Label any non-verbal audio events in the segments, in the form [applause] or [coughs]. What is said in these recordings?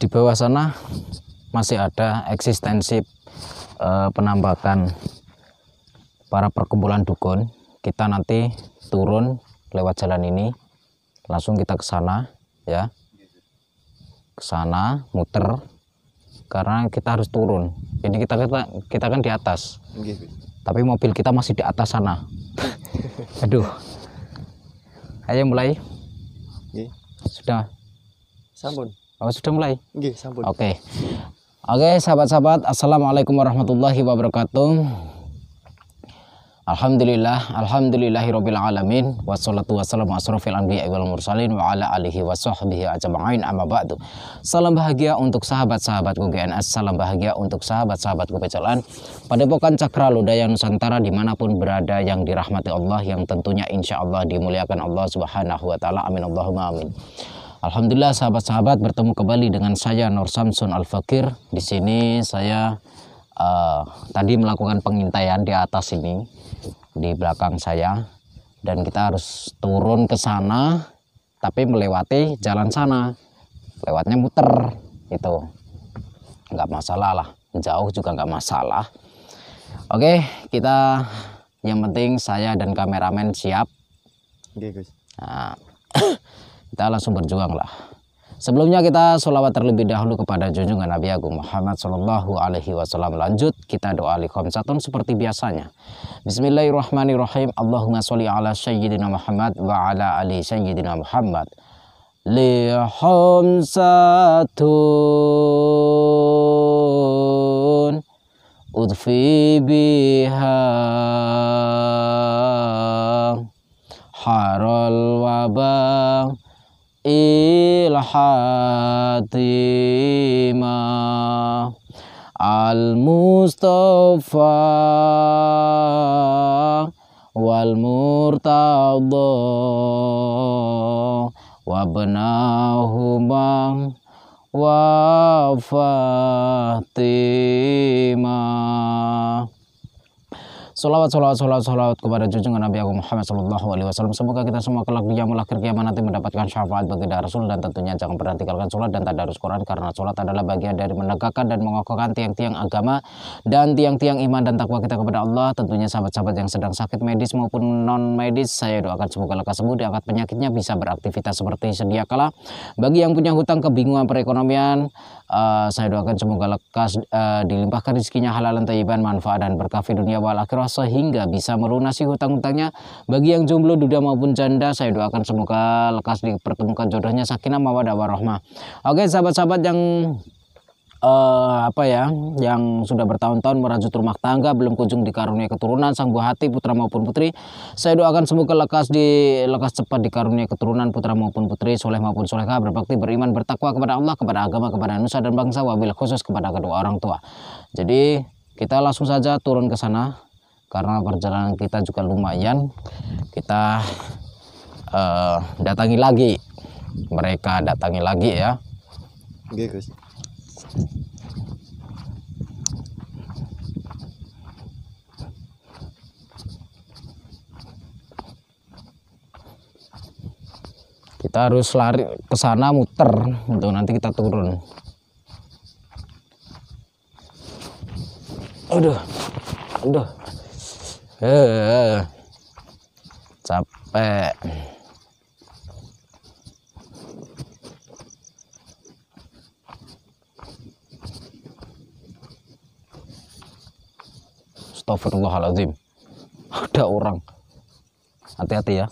di bawah sana masih ada eksistensi eh, penambakan para perkumpulan dukun kita nanti turun lewat jalan ini langsung kita ke sana ya ke sana muter karena kita harus turun Ini kita kita kita kan di atas tapi mobil kita masih di atas sana [laughs] aduh ayo mulai sudah sampun Oh, sudah mulai? Oke, sampun. Oke. Okay. Oke, okay, sahabat-sahabat, Assalamualaikum warahmatullahi wabarakatuh. Alhamdulillah, alhamdulillahirabbil alamin wassalatu wassalamu asrofil anbiya'i wal mursalin wa ala alihi washabbihi ajma'in amma ba'du. Salam bahagia untuk sahabat-sahabatku GNS, salam bahagia untuk sahabat-sahabatku pecalan Padepokan Cakra Ludaya Nusantara dimanapun berada yang dirahmati Allah yang tentunya insya Allah dimuliakan Allah Subhanahu wa taala. Amin Allahumma amin. Alhamdulillah sahabat-sahabat bertemu kembali dengan saya Nur Samsun Al Fakir. Di sini saya uh, tadi melakukan pengintaian di atas ini di belakang saya dan kita harus turun ke sana tapi melewati jalan sana. Lewatnya muter itu. Nggak masalah lah, jauh juga nggak masalah. Oke, kita yang penting saya dan kameramen siap. Oke, guys. Nah, [clears throat] Kita langsung berjuang lah. Sebelumnya kita sholawat terlebih dahulu kepada junjungan Nabi Agung Muhammad Shallallahu Alaihi Wasallam. Lanjut kita doa satu seperti biasanya. Bismillahirrahmanirrahim. Allahumma sholli ala sayyidina Muhammad wa ala ali sayyidina Muhammad. Likomsatun udfi biha harol wabang الحاتمة المصطفى والمرتضى وابناهما وفاطمه Salawat, salawat, salawat, salawat kepada junjungan Nabi Agung Muhammad Sallallahu Alaihi Wasallam. Semoga kita semua kelak di jamul akhir kiamat nanti mendapatkan syafaat bagi Rasul dan tentunya jangan pernah tinggalkan sholat dan tadarus Quran karena sholat adalah bagian dari menegakkan dan mengokohkan tiang-tiang agama dan tiang-tiang iman dan takwa kita kepada Allah. Tentunya sahabat-sahabat yang sedang sakit medis maupun non medis, saya doakan semoga lekas sembuh diangkat penyakitnya bisa beraktivitas seperti sedia kala. Bagi yang punya hutang kebingungan perekonomian, Eh, saya doakan semoga lekas uh, dilimpahkan rezekinya halalan taiban, manfaat dan berkah di dunia wal akhirah sehingga bisa melunasi hutang-hutangnya bagi yang jomblo duda maupun janda saya doakan semoga lekas dipertemukan jodohnya sakinah mawadah warahmah oke sahabat-sahabat yang uh, apa ya yang sudah bertahun-tahun merajut rumah tangga belum kunjung dikaruniai keturunan sang buah hati putra maupun putri saya doakan semoga lekas di lekas cepat dikaruniai keturunan putra maupun putri soleh maupun solehah berbakti beriman bertakwa kepada Allah kepada agama kepada nusa dan bangsa wabil khusus kepada kedua orang tua jadi kita langsung saja turun ke sana karena perjalanan kita juga lumayan kita uh, datangi lagi mereka datangi lagi ya Oke, okay, kita harus lari ke sana muter untuk gitu, nanti kita turun aduh aduh eh, eh, eh. capek astagfirullahaladzim ada orang hati-hati ya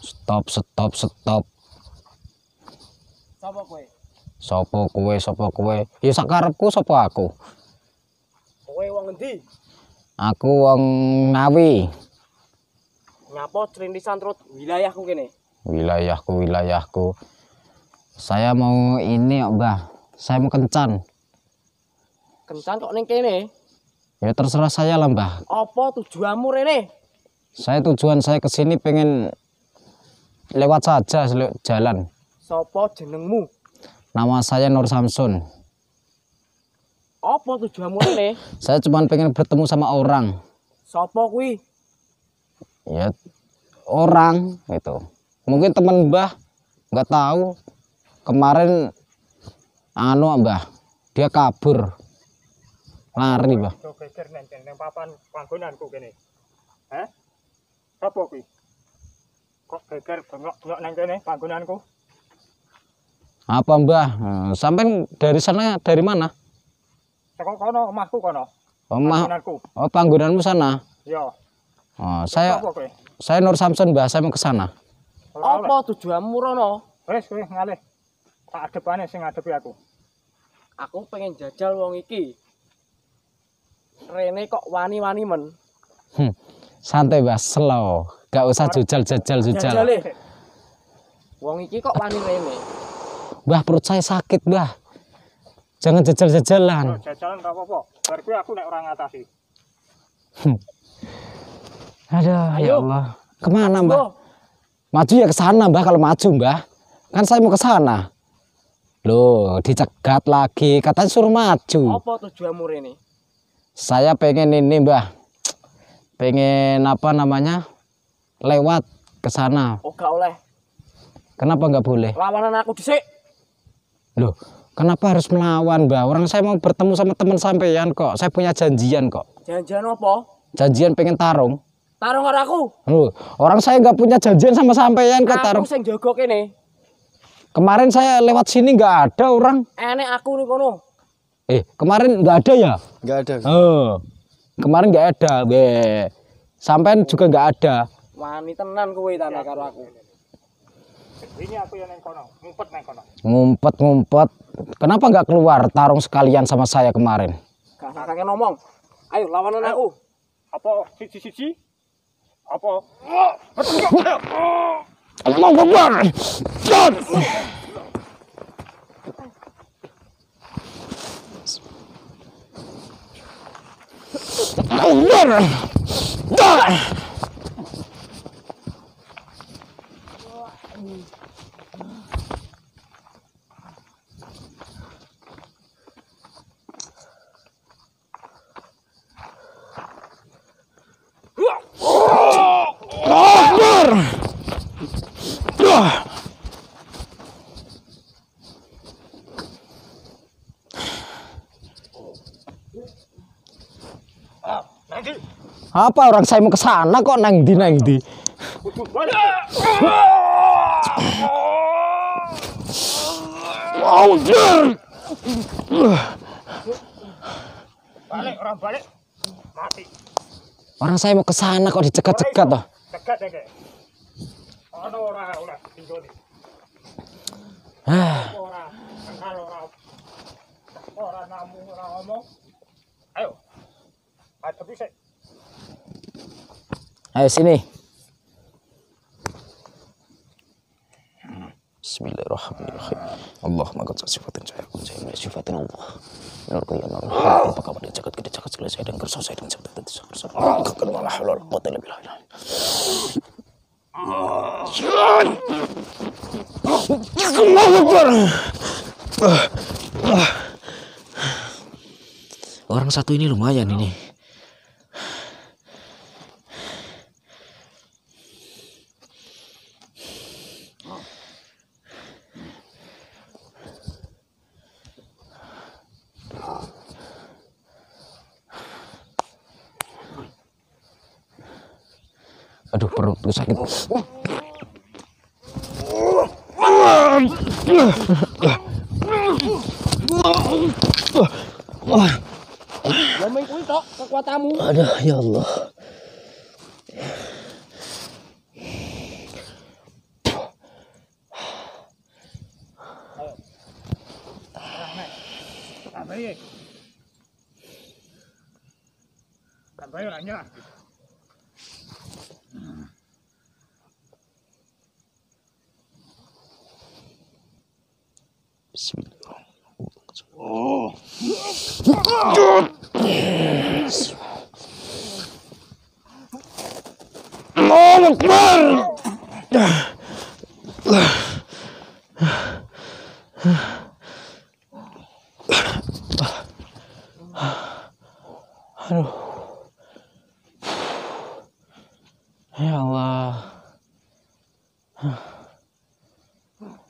stop stop stop sopo kue sopo kue sopo kue ya sakarepku Sopo aku Aku wong Ngawi. Nyapo cerintisan terus wilayahku kene? Wilayahku, wilayahku. Saya mau ini Mbah. Saya mau kencan. Kencan kok ning kene? Ya terserah saya lah, Mbah. Apa tujuanmu rene? Saya tujuan saya ke sini pengen lewat saja jalan. Sopo jenengmu? Nama saya Nur Samsun. Apa tujuanmu nih? Saya cuma pengen bertemu sama orang. Sopo kuwi? Ya orang itu. Mungkin teman Mbah nggak tahu. Kemarin anu Mbah, dia kabur. Lari, Mbah. papan Kok Apa Mbah? Hmm, sampai dari sana dari mana? Teko kono omahku kono. Omah. Oh, panggonanmu sana? Iya. Oh, saya saya Nur Samson bahasa saya mau ke sana. Apa tujuanmu rono? Wes, wes ngalih. Tak adepane sing ngadepi aku. Aku pengen jajal wong iki. Rene kok wani-wani men. Hmm. Santai, Mbah, slow. Gak usah jajal-jajal jajal. Jajal. Eh. Wong iki kok wani Rene. Mbah, perut saya sakit, Mbah. Jangan jejel-jejelan. Jejelan enggak apa-apa. Bar gue aku nek ora ngatasi. sih. [laughs] Ada ya Allah. Kemana Mbah? Oh. Maju ya ke sana Mbah kalau maju Mbah. Kan saya mau ke sana. Loh, dicegat lagi. Katanya suruh maju. Apa tujuanmu ini? Saya pengen ini Mbah. Pengen apa namanya? Lewat ke sana. Oh, gak oleh. Kenapa nggak boleh? Lawanan aku disik. Loh, Kenapa harus melawan, Mbak? Orang saya mau bertemu sama teman sampean kok. Saya punya janjian kok. Janjian apa? Janjian pengen tarung. Tarung orang aku. Loh, orang saya nggak punya janjian sama sampean kok tarung. Aku sing jaga Kemarin saya lewat sini nggak ada orang. Enek aku nih kono. Eh, kemarin nggak ada ya? Nggak ada. Oh. Kemarin nggak ada, be. Sampean juga nggak ada. Wani tenan kowe tanah karo aku. Ini aku yang nengkono, ngumpet nengkono. Ngumpet ngumpet. Kenapa nggak keluar tarung sekalian sama saya kemarin? Karena kakek ngomong, ayo lawanan aku. Apa cici cici? Apa? Allah Akbar. Allah kabar. Apa orang saya mau ke sana kok neng di neng di. Wow, Balik orang balik. Mati. Orang saya mau ke sana kok dicegat-cegat toh. Cegat deh Kek. orang ora ora tinggal Ah. orang ora, orang orang namu orang ora, Ah, Ayo sini. Bismillahirrahmanirrahim. Allahumma qad sifatin saya kun saya min sifatin Allah. Nurku ya nur apa kabar jagat gede jagat segala saya dan kerja saya dan jagat tentu kersa. Ah, Kakak wala haula wala quwwata illa billah. Allahu Akbar. Ah, Orang satu ini lumayan ini. aduh perut gue sakit aduh ya Allah Bismillah.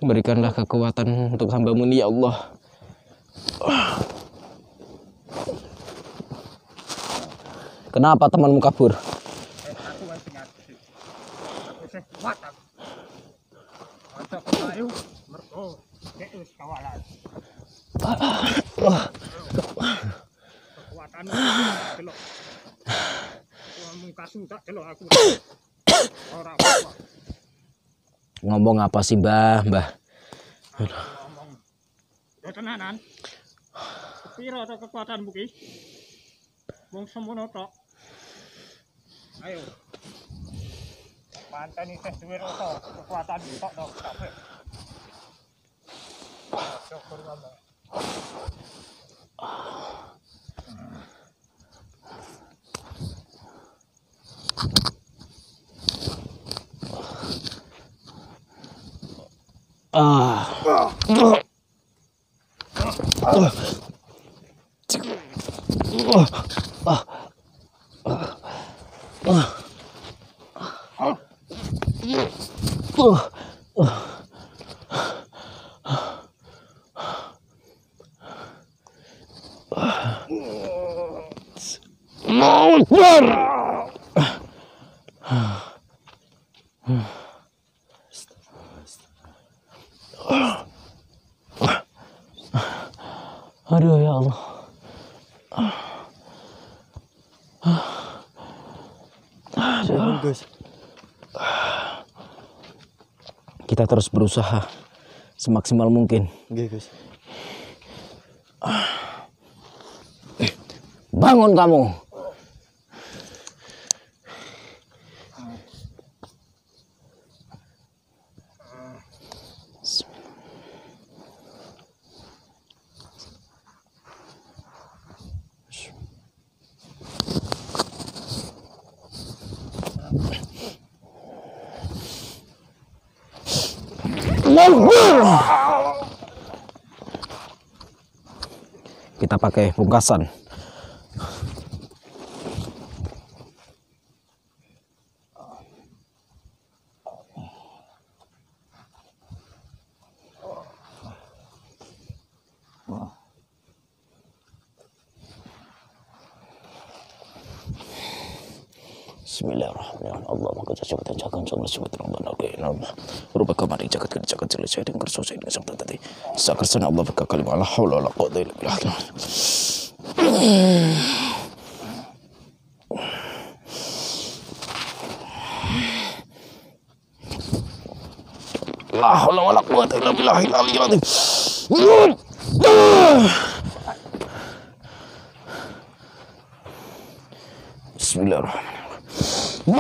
Berikanlah kekuatan untuk hambamu ini ya Allah. Kenapa temanmu kabur? Ngomong apa sih, Mbah? Mbah. atau kekuatan buki bong semono tok ayo mantan ini tes duwe rasa kekuatan tok dong kabeh syukur Allah Ah. Uh. Uh. Uh. Uh. Oh. kita terus berusaha semaksimal mungkin. Bangun kamu. pakai pungkasan Bismillahirrahmanirrahim. Allah maha kuasa sebut dan cakap sama sebut Ramadan lagi. Nama rupa kemarin jaga kita jaga jeli saya dengan kerja saya dengan sama tadi. Sakar sana Allah berkah kalimah Allah. Allah Allah kau dari lebih akhir. Allah Allah Allah kau dari lebih akhir. Allah Allah. Bismillahirrahmanirrahim. ini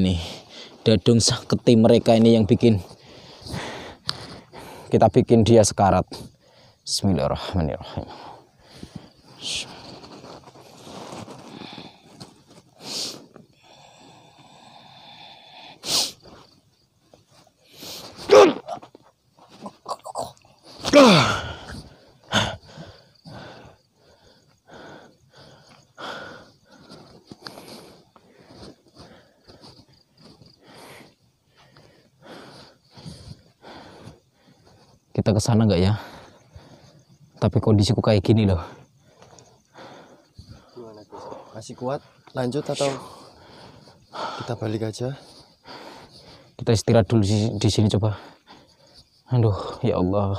nih dadung saketi mereka ini yang bikin kita bikin dia sekarat Bismillahirrahmanirrahim. kita ke sana nggak ya tapi kondisiku kayak gini loh masih kuat lanjut atau kita balik aja kita istirahat dulu di, di sini coba aduh ya Allah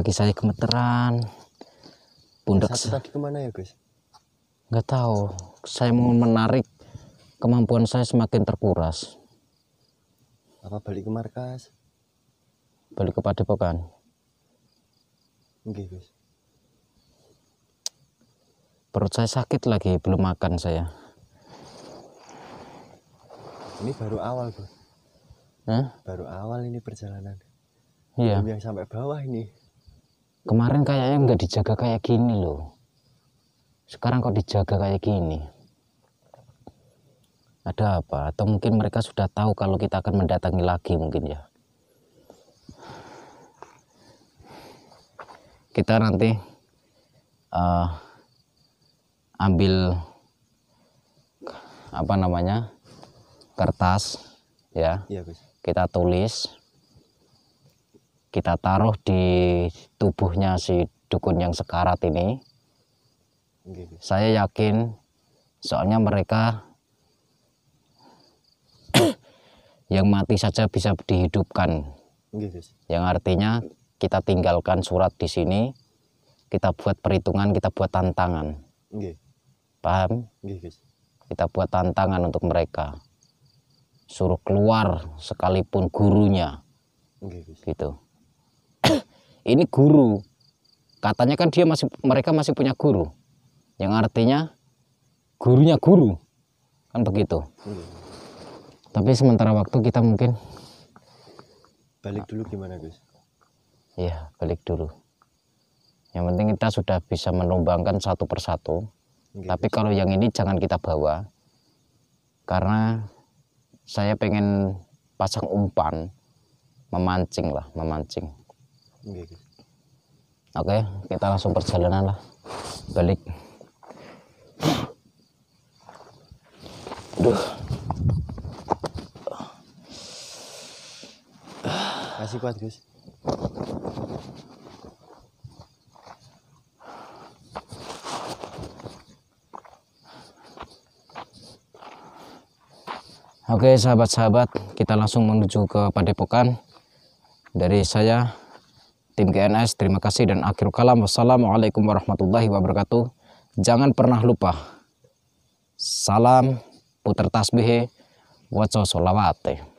kaki saya gemeteran pundak Saya tadi kemana ya guys nggak tahu saya mau menarik kemampuan saya semakin terkuras apa balik ke markas balik ke padepokan oke guys perut saya sakit lagi belum makan saya ini baru awal bro Hah? baru awal ini perjalanan iya. belum yang sampai bawah ini kemarin kayaknya nggak dijaga kayak gini loh sekarang kok dijaga kayak gini ada apa atau mungkin mereka sudah tahu kalau kita akan mendatangi lagi mungkin ya kita nanti uh, ambil apa namanya kertas ya, ya kita tulis kita taruh di tubuhnya si dukun yang sekarat ini. Saya yakin soalnya mereka [coughs] yang mati saja bisa dihidupkan. Yang artinya kita tinggalkan surat di sini, kita buat perhitungan, kita buat tantangan. Paham? Kita buat tantangan untuk mereka. Suruh keluar sekalipun gurunya. Gitu ini guru katanya kan dia masih mereka masih punya guru yang artinya gurunya guru kan begitu hmm. tapi sementara waktu kita mungkin balik dulu gimana guys? Iya balik dulu yang penting kita sudah bisa menumbangkan satu persatu okay, tapi kalau yang ini jangan kita bawa karena saya pengen pasang umpan memancing lah memancing Oke, kita langsung perjalanan lah balik. Duh. Masih kuat, Gus. Oke sahabat-sahabat kita langsung menuju ke Padepokan dari saya tim GNS terima kasih dan akhir kalam wassalamualaikum warahmatullahi wabarakatuh jangan pernah lupa salam putar tasbih wajah solawate